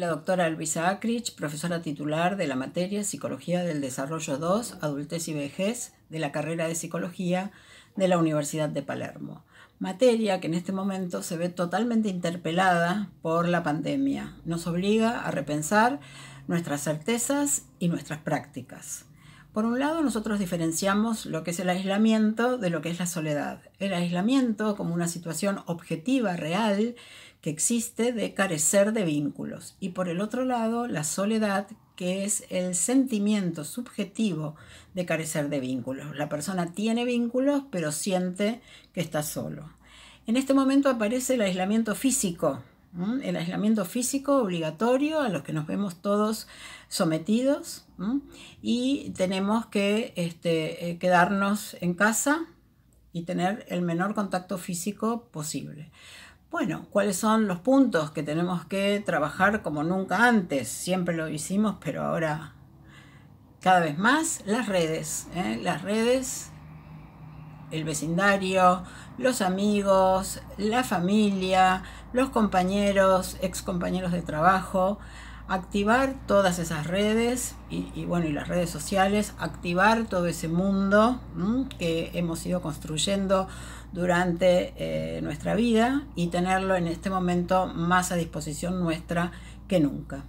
La doctora Elvisa Akrich, profesora titular de la materia Psicología del Desarrollo 2, Adultez y Vejez de la carrera de Psicología de la Universidad de Palermo. Materia que en este momento se ve totalmente interpelada por la pandemia. Nos obliga a repensar nuestras certezas y nuestras prácticas. Por un lado, nosotros diferenciamos lo que es el aislamiento de lo que es la soledad. El aislamiento como una situación objetiva, real, que existe de carecer de vínculos. Y por el otro lado, la soledad, que es el sentimiento subjetivo de carecer de vínculos. La persona tiene vínculos, pero siente que está solo. En este momento aparece el aislamiento físico, el aislamiento físico obligatorio a los que nos vemos todos sometidos y tenemos que este, eh, quedarnos en casa y tener el menor contacto físico posible. Bueno, ¿cuáles son los puntos que tenemos que trabajar como nunca antes? Siempre lo hicimos, pero ahora cada vez más las redes. ¿eh? Las redes el vecindario, los amigos, la familia, los compañeros, excompañeros de trabajo, activar todas esas redes y, bueno y las redes sociales activar todo ese mundo que hemos ido construyendo durante eh, nuestra vida y tenerlo en este momento más a disposición nuestra que nunca.